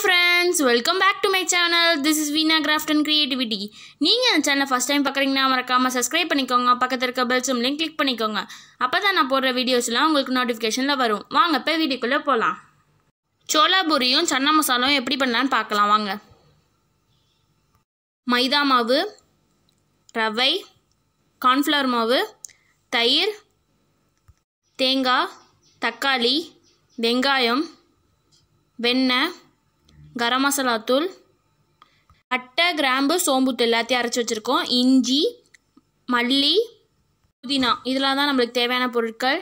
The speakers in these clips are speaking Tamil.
friends welcome back to my channel this is Veena craft and creativity நீங்கள் அந்த சேனலை ஃபஸ்ட் டைம் பார்க்குறீங்கன்னா மறக்காமல் சப்ஸ்கிரைப் பண்ணிக்கோங்க பக்கத்தில் இருக்க பெல் சிம்லையும் கிளிக் பண்ணிக்கோங்க அப்போ தான் நான் போடுற வீடியோஸ்லாம் உங்களுக்கு நோட்டிஃபிகேஷனில் வரும் வாங்க போய் வீடியோக்குள்ளே போகலாம் சோலாபூரியும் சன்னா மசாலாவும் எப்படி பண்ணலான்னு பார்க்கலாம் வாங்க மைதா மாவு ரவை கார்ன்ஃப்ளவர் மாவு தயிர் தேங்காய் தக்காளி வெங்காயம் வெண்ணெய் கரம் மசாலாத்தூள் அட்டை கிராம்பு சோம்புத்தூள் எல்லாத்தையும் அரைச்சி வச்சுருக்கோம் இஞ்சி மல்லி புதினா இதெல்லாம் தான் நம்மளுக்கு தேவையான பொருட்கள்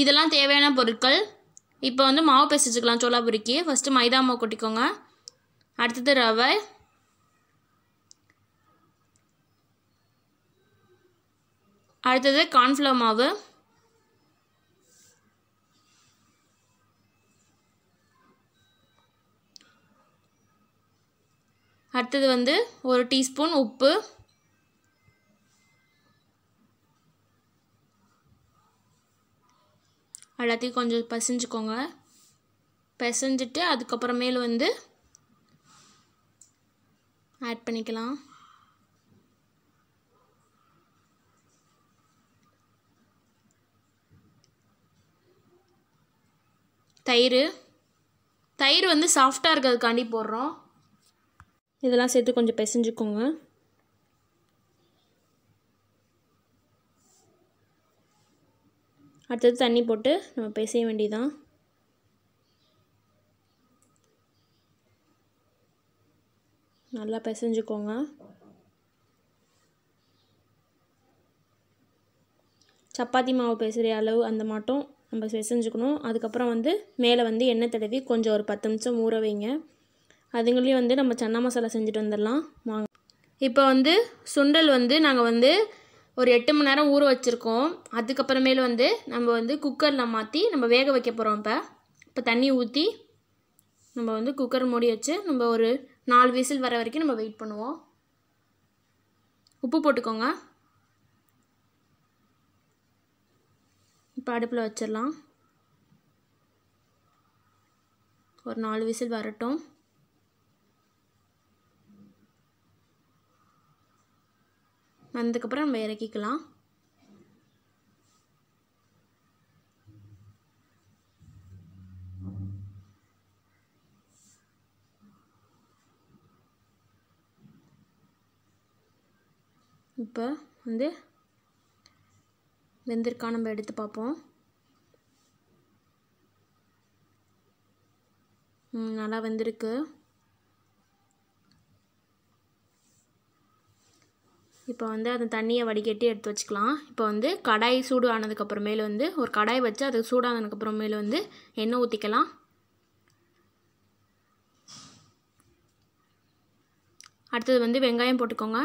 இதெல்லாம் தேவையான பொருட்கள் இப்போ வந்து மாவு பிசைச்சிக்கலாம் சோளா பொறுக்கி ஃபஸ்ட்டு மைதா மாவு கொட்டிக்கோங்க அடுத்தது ரவை அடுத்தது கார்ன்ஃப்ளவர் மாவு அடுத்தது வந்து ஒரு டீஸ்பூன் உப்பு எல்லாத்தையும் கொஞ்சம் பிசைஞ்சுக்கோங்க பிசைஞ்சிட்டு அதுக்கப்புறமேல் வந்து ஆட் பண்ணிக்கலாம் தயிர் தயிர் வந்து சாஃப்டாக இருக்கிறதுக்காண்டி போடுறோம் இதெல்லாம் சேர்த்து கொஞ்சம் பிசைஞ்சுக்கோங்க அடுத்தது தண்ணி போட்டு நம்ம பிசைய வேண்டியதான் நல்லா பிசைஞ்சுக்கோங்க சப்பாத்தி மாவு பேசுகிற அளவு அந்த மாட்டோம் நம்ம பிசைஞ்சுக்கணும் அதுக்கப்புறம் வந்து மேலே வந்து எண்ணெய் தடவி கொஞ்சம் ஒரு பத்து நிமிஷம் ஊற வைங்க அதுங்களையும் வந்து நம்ம சன்னா மசாலா செஞ்சுட்டு வந்துடலாம் வாங்க இப்போ வந்து சுண்டல் வந்து நாங்கள் வந்து ஒரு எட்டு மணி நேரம் ஊற வச்சுருக்கோம் அதுக்கப்புறமேல வந்து நம்ம வந்து குக்கரில் மாற்றி நம்ம வேக வைக்க போகிறோம் இப்போ இப்போ தண்ணி ஊற்றி நம்ம வந்து குக்கர் மூடி வச்சு நம்ம ஒரு நாலு விசில் வர வரைக்கும் நம்ம வெயிட் பண்ணுவோம் உப்பு போட்டுக்கோங்க இப்போ அடுப்பில் வச்சிடலாம் ஒரு நாலு விசில் வரட்டும் வந்ததுக்கப்புறம் நம்ம இறக்கிக்கலாம் இப்போ வந்து வெந்திருக்கா நம்ம எடுத்து பார்ப்போம் நல்லா வெந்திருக்கு இப்போ வந்து அந்த தண்ணியை வடிகட்டி எடுத்து வச்சுக்கலாம் இப்போ வந்து கடாய் சூடு ஆனதுக்கப்புறமேல வந்து ஒரு கடாய் வச்சு அது சூடானதுக்கப்புறமேல வந்து எண்ணெய் ஊற்றிக்கலாம் அடுத்தது வந்து வெங்காயம் போட்டுக்கோங்க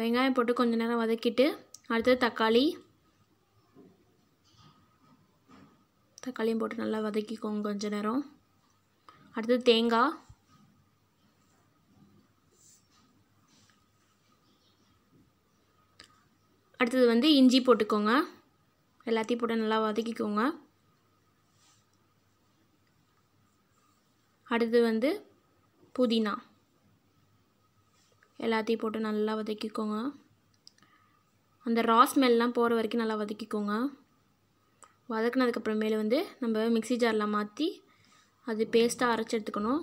வெங்காயம் போட்டு கொஞ்சம் நேரம் வதக்கிட்டு அடுத்தது தக்காளி தக்காளியும் போட்டு நல்லா வதக்கிக்கோங்க கொஞ்ச நேரம் அடுத்து தேங்காய் அடுத்தது வந்து இஞ்சி போட்டுக்கோங்க எல்லாத்தையும் போட்டு நல்லா வதக்கிக்கோங்க அடுத்து வந்து புதினா எல்லாத்தையும் போட்டு நல்லா வதக்கிக்கோங்க அந்த ராஸ்மெல்லாம் போகிற வரைக்கும் நல்லா வதக்கிக்கோங்க வதக்குனதுக்கப்புறமேல வந்து நம்ம மிக்சி ஜாரில் மாற்றி அது பேஸ்ட்டாக அரைச்சி எடுத்துக்கணும்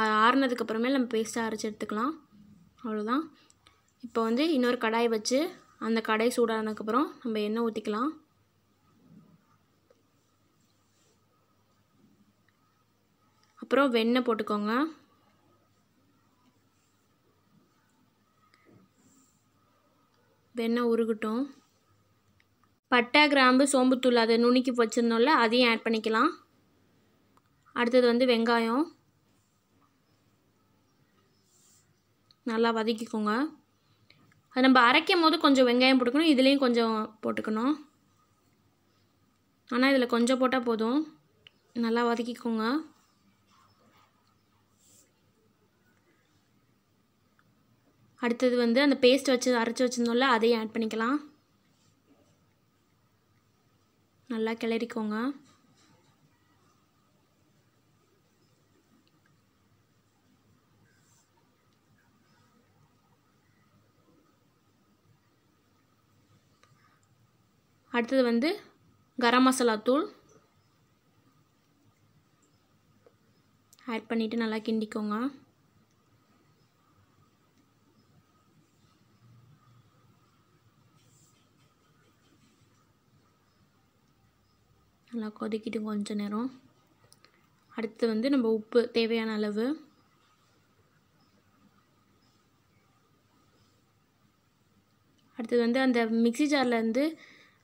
அது ஆறுனதுக்கப்புறமேல நம்ம பேஸ்ட்டாக அரைச்சி எடுத்துக்கலாம் அவ்வளோதான் இப்போ வந்து இன்னொரு கடாய் வச்சு அந்த கடாய் சூடானதுக்கப்புறம் நம்ம எண்ணெய் ஊற்றிக்கலாம் அப்புறம் வெண்ணெய் போட்டுக்கோங்க வெண்ணெய் உருகட்டும் பட்டை கிராம்பு சோம்புத்தூள் அதை நுணுக்கி வச்சுருந்தோம்ல அதையும் ஆட் பண்ணிக்கலாம் அடுத்தது வந்து வெங்காயம் நல்லா வதக்கிக்கோங்க அது நம்ம அரைக்கும் போது கொஞ்சம் வெங்காயம் போட்டுக்கணும் இதுலேயும் கொஞ்சம் போட்டுக்கணும் ஆனால் இதில் கொஞ்சம் போட்டால் போதும் நல்லா வதக்கிக்கோங்க அடுத்தது வந்து அந்த பேஸ்ட் வச்சு அரைச்சி வச்சுருந்தோம்ல அதையும் ஆட் பண்ணிக்கலாம் நல்லா கிளறிக்கோங்க அடுத்தது வந்து கரம் மசாலா தூள் ஆட் பண்ணிவிட்டு நல்லா கிண்டிக்கோங்க நல்லா கொதிக்கிட்டு கொஞ்ச நேரம் அடுத்து வந்து நம்ம உப்பு தேவையான அளவு அடுத்தது வந்து அந்த மிக்சி ஜாரில் வந்து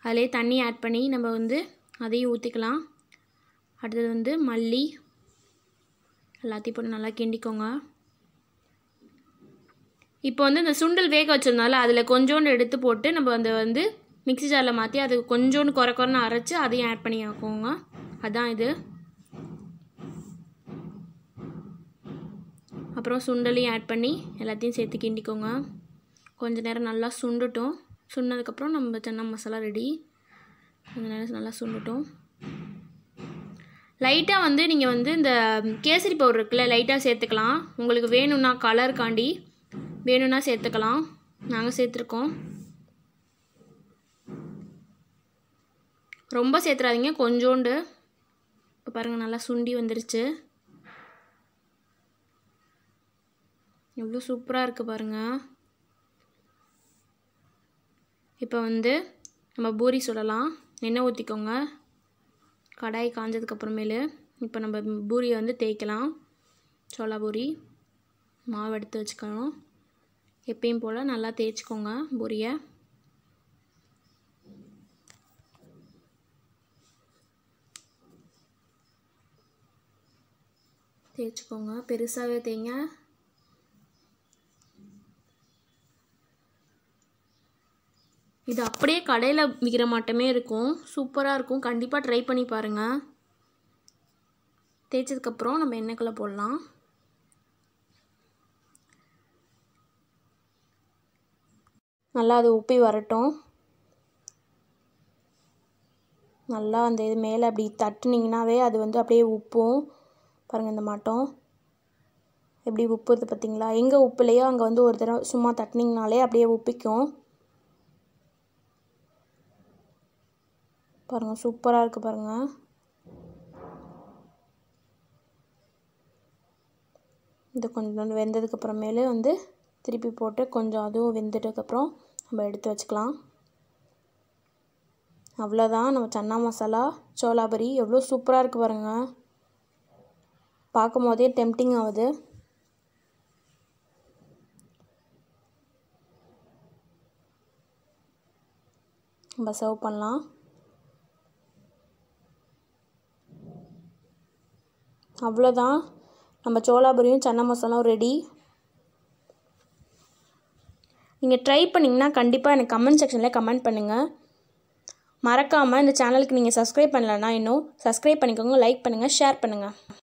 அதிலே தண்ணி ஆட் பண்ணி நம்ம வந்து அதையும் ஊற்றிக்கலாம் அடுத்தது வந்து மல்லி எல்லாத்தையும் போட்டு நல்லா கிண்டிக்கோங்க இப்போ வந்து இந்த சுண்டல் வேக வச்சுருந்தாலும் அதில் கொஞ்சோண்டு எடுத்து போட்டு நம்ம அந்த வந்து மிக்சி ஜாரில் மாற்றி அது கொஞ்சோண்டு குறை குறைனு அரைச்சி அதையும் ஆட் பண்ணி ஆக்குவோங்க அதுதான் இது அப்புறம் சுண்டலையும் ஆட் பண்ணி எல்லாத்தையும் சேர்த்து கிண்டிக்கோங்க கொஞ்ச நேரம் நல்லா சுண்டுட்டோம் சுண்டதுக்கப்புறம் நம்ம சன்னா மசாலா ரெடி கொஞ்சம் நேரம் நல்லா சுண்டுட்டோம் லைட்டாக வந்து நீங்கள் வந்து இந்த கேசரி பவுடர் இருக்குல்ல லைட்டாக சேர்த்துக்கலாம் உங்களுக்கு வேணும்னா கலர் காண்டி வேணும்னா சேர்த்துக்கலாம் நாங்கள் சேர்த்துருக்கோம் ரொம்ப சேர்த்துறாதீங்க கொஞ்சோண்டு இப்போ பாருங்கள் நல்லா சுண்டி வந்துருச்சு எவ்வளோ சூப்பராக இருக்குது பாருங்கள் இப்போ வந்து நம்ம பூரி சுடலாம் எண்ணெய் ஊற்றிக்கோங்க கடாய் காஞ்சதுக்கப்புறமேலு இப்போ நம்ம பூரியை வந்து தேய்க்கலாம் சோளா பூரி மாவு எடுத்து வச்சுக்கணும் எப்பயும் போல் நல்லா தேய்ச்சிக்கோங்க பூரியை தேய்ச்சிக்கோங்க பெருசாகவே தேய்ங்க இது அப்படியே கடையில் விற்கிற மாட்டமே இருக்கும் சூப்பராக இருக்கும் கண்டிப்பாக ட்ரை பண்ணி பாருங்கள் தேய்ச்சதுக்கப்புறம் நம்ம எண்ணெய்க்குள்ளே போடலாம் நல்லா அது உப்பி வரட்டும் நல்லா அந்த இது மேலே அப்படி தட்டுனிங்கனாவே அது வந்து அப்படியே உப்பும் பாருங்கள் இந்த மாட்டோம் எப்படி உப்புறது பார்த்தீங்களா எங்கே உப்புலையோ அங்கே வந்து ஒரு தடவை சும்மா தட்டினீங்கனாலே அப்படியே உப்பிக்கும் பாருங்கள் சூப்பராக இருக்குது பாருங்கள் இந்த கொஞ்சம் வெந்ததுக்கப்புறமேலே வந்து திருப்பி போட்டு கொஞ்சம் அதுவும் வெந்துட்டதுக்கப்புறம் நம்ம எடுத்து வச்சுக்கலாம் அவ்வளோதான் நம்ம சன்னா மசாலா சோலாபரி எவ்வளோ சூப்பராக இருக்குது பாருங்கள் பார்க்கும் போதே டெம்டிங் ஆகுது நம்ம சர்வ் பண்ணலாம் அவ்வளோதான் நம்ம சோளாபுரியும் சன்ன மசாலாம் ரெடி நீங்கள் ட்ரை பண்ணிங்கன்னா கண்டிப்பாக எனக்கு கமெண்ட் செக்ஷனில் கமெண்ட் பண்ணுங்கள் மறக்காமல் இந்த சேனலுக்கு நீங்கள் சப்ஸ்கிரைப் பண்ணலன்னா இன்னும் சப்ஸ்கிரைப் பண்ணிக்கோங்க லைக் பண்ணுங்கள் ஷேர் பண்ணுங்கள்